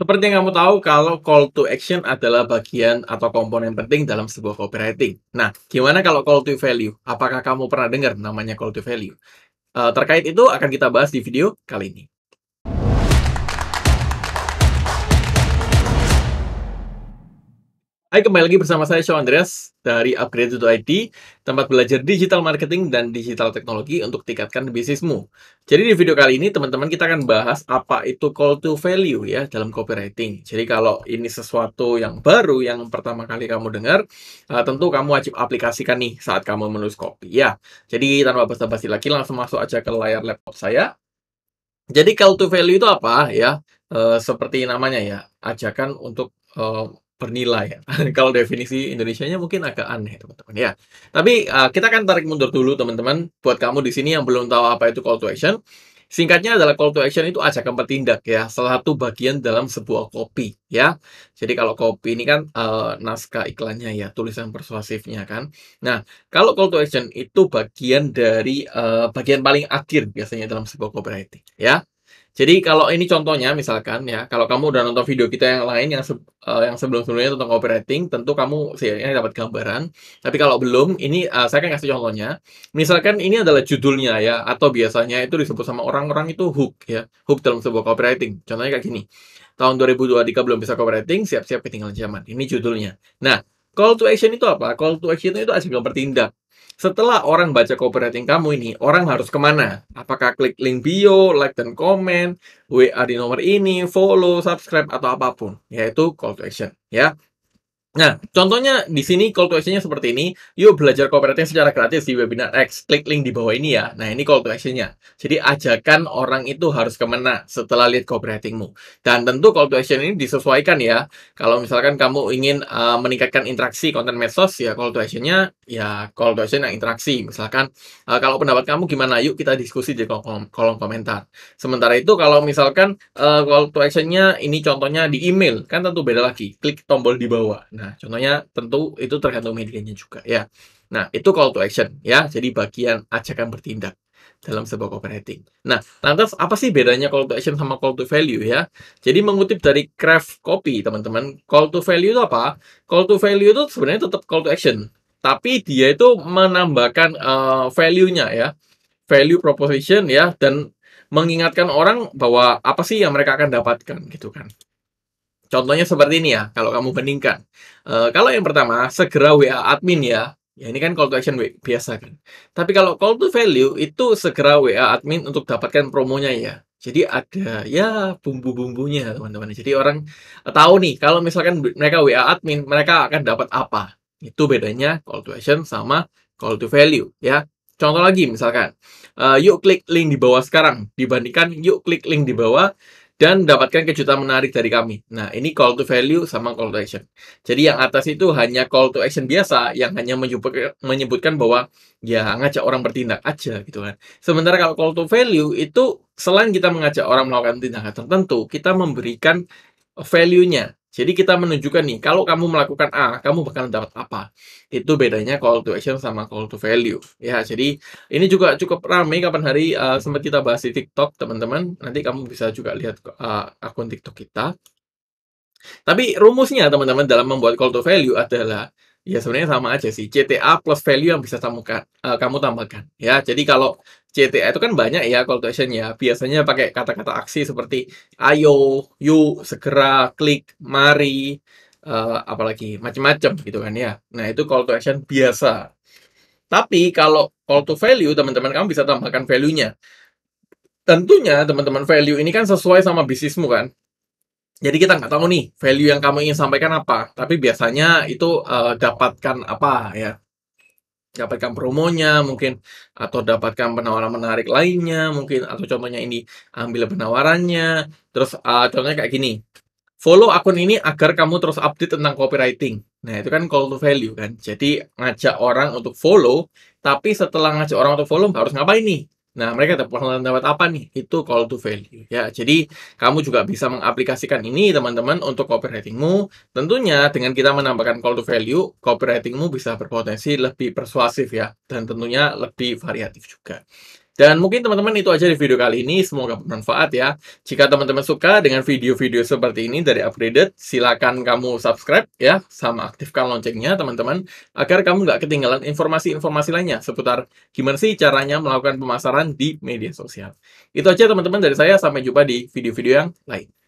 Seperti yang kamu tahu, kalau call to action adalah bagian atau komponen penting dalam sebuah copywriting. Nah, gimana kalau call to value? Apakah kamu pernah dengar namanya call to value? Eh, terkait itu akan kita bahas di video kali ini. Hai, kembali lagi bersama saya Sean Andreas dari Upgrade.id, tempat belajar digital marketing dan digital teknologi untuk tingkatkan bisnismu. Jadi di video kali ini teman-teman kita akan bahas apa itu call to value ya dalam copywriting. Jadi kalau ini sesuatu yang baru yang pertama kali kamu dengar, eh, tentu kamu wajib aplikasikan nih saat kamu menulis copy ya. Jadi tanpa basa-basi lagi langsung masuk aja ke layar laptop saya. Jadi call to value itu apa ya? Uh, seperti namanya ya, ajakan untuk uh, bernilai. Kalau definisi Indonesianya mungkin agak aneh, teman-teman ya. Tapi uh, kita akan tarik mundur dulu, teman-teman. Buat kamu di sini yang belum tahu apa itu call to action, singkatnya adalah call to action itu ajakan bertindak ya, salah satu bagian dalam sebuah kopi ya. Jadi kalau kopi ini kan uh, naskah iklannya ya, tulisan persuasifnya kan. Nah, kalau call to action itu bagian dari uh, bagian paling akhir biasanya dalam sebuah copywriting ya. Jadi kalau ini contohnya misalkan ya, kalau kamu udah nonton video kita yang lain yang se uh, yang sebelum-sebelumnya tentang copywriting, tentu kamu sebenarnya dapat gambaran. Tapi kalau belum, ini uh, saya akan kasih contohnya. Misalkan ini adalah judulnya ya, atau biasanya itu disebut sama orang-orang itu hook ya, hook dalam sebuah copywriting. Contohnya kayak gini. Tahun Dika belum bisa copywriting, siap-siap ketinggalan zaman. Ini judulnya. Nah, Call to action itu apa? Call to action itu ajakan bertindak. Setelah orang baca copywriting kamu ini, orang harus kemana? Apakah klik link bio, like dan komen, WA di nomor ini, follow, subscribe, atau apapun. Yaitu call to action. Ya, Nah, contohnya di sini call to action-nya seperti ini. Yuk belajar kooperatif secara gratis di webinar X. Klik link di bawah ini ya. Nah, ini call to action-nya. Jadi, ajakan orang itu harus kemana setelah lihat kooperatingmu. Dan tentu call to action ini disesuaikan ya. Kalau misalkan kamu ingin uh, meningkatkan interaksi konten medsos, ya call to action-nya ya call to action yang interaksi. Misalkan, uh, kalau pendapat kamu gimana? Yuk kita diskusi di kolom, kolom komentar. Sementara itu, kalau misalkan uh, call to action-nya ini contohnya di email, kan tentu beda lagi. Klik tombol di bawah. Nah, Nah, contohnya tentu itu tergantung medianya juga ya. Nah, itu call to action ya. Jadi bagian ajakan bertindak dalam sebuah copywriting. Nah, lantas apa sih bedanya call to action sama call to value ya? Jadi mengutip dari craft copy, teman-teman, call to value itu apa? Call to value itu sebenarnya tetap call to action, tapi dia itu menambahkan uh, value-nya ya. Value proposition ya dan mengingatkan orang bahwa apa sih yang mereka akan dapatkan gitu kan. Contohnya seperti ini ya, kalau kamu bandingkan. E, kalau yang pertama, segera WA admin ya. Ya ini kan call to action biasa kan. Tapi kalau call to value itu segera WA admin untuk dapatkan promonya ya. Jadi ada ya bumbu-bumbunya teman-teman. Jadi orang tahu nih kalau misalkan mereka WA admin, mereka akan dapat apa. Itu bedanya call to action sama call to value ya. Contoh lagi misalkan, uh, yuk klik link di bawah sekarang dibandingkan yuk klik link di bawah dan mendapatkan kejutan menarik dari kami. Nah, ini call to value sama call to action. Jadi yang atas itu hanya call to action biasa yang hanya menyebutkan bahwa ya ngajak orang bertindak aja gitu kan. Sementara kalau call to value itu selain kita mengajak orang melakukan tindakan tertentu, kita memberikan value-nya. Jadi kita menunjukkan nih, kalau kamu melakukan A, kamu bakalan dapat apa. Itu bedanya call to action sama call to value. Ya, jadi ini juga cukup ramai kapan hari uh, sempat kita bahas di TikTok, teman-teman. Nanti kamu bisa juga lihat uh, akun TikTok kita. Tapi rumusnya, teman-teman, dalam membuat call to value adalah Ya sebenarnya sama aja sih, CTA plus value yang bisa tambahkan uh, eh, kamu tambahkan. Ya, jadi kalau CTA itu kan banyak ya call to action ya. Biasanya pakai kata-kata aksi seperti ayo, yuk, segera, klik, mari, uh, apalagi macam-macam gitu kan ya. Nah, itu call to action biasa. Tapi kalau call to value, teman-teman kamu bisa tambahkan value-nya. Tentunya teman-teman value ini kan sesuai sama bisnismu kan jadi kita nggak tahu nih value yang kamu ingin sampaikan apa, tapi biasanya itu uh, dapatkan apa ya, dapatkan promonya mungkin atau dapatkan penawaran menarik lainnya mungkin atau contohnya ini ambil penawarannya, terus uh, contohnya kayak gini, follow akun ini agar kamu terus update tentang copywriting. Nah itu kan call to value kan, jadi ngajak orang untuk follow, tapi setelah ngajak orang untuk follow harus ngapain nih? Nah, mereka dapat apa nih? Itu call to value. Ya, jadi kamu juga bisa mengaplikasikan ini teman-teman untuk copywritingmu. Tentunya dengan kita menambahkan call to value, copywritingmu bisa berpotensi lebih persuasif ya dan tentunya lebih variatif juga. Dan mungkin teman-teman itu aja di video kali ini, semoga bermanfaat ya. Jika teman-teman suka dengan video-video seperti ini dari Upgraded, silakan kamu subscribe ya, sama aktifkan loncengnya teman-teman, agar kamu nggak ketinggalan informasi-informasi lainnya seputar gimana sih caranya melakukan pemasaran di media sosial. Itu aja teman-teman dari saya, sampai jumpa di video-video yang lain.